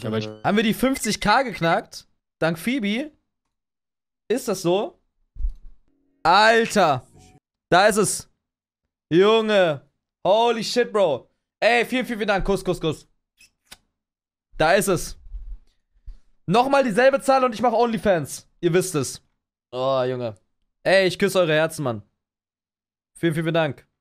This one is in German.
Ja, aber ich äh, Haben wir die 50k geknackt? Dank Phoebe? Ist das so? Alter! Da ist es! Junge! Holy shit, Bro! Ey, vielen, vielen, vielen Dank. Kuss, Kuss, Kuss. Da ist es. Nochmal dieselbe Zahl und ich mache OnlyFans. Ihr wisst es. Oh, Junge. Ey, ich küsse eure Herzen, Mann. Vielen, vielen Dank.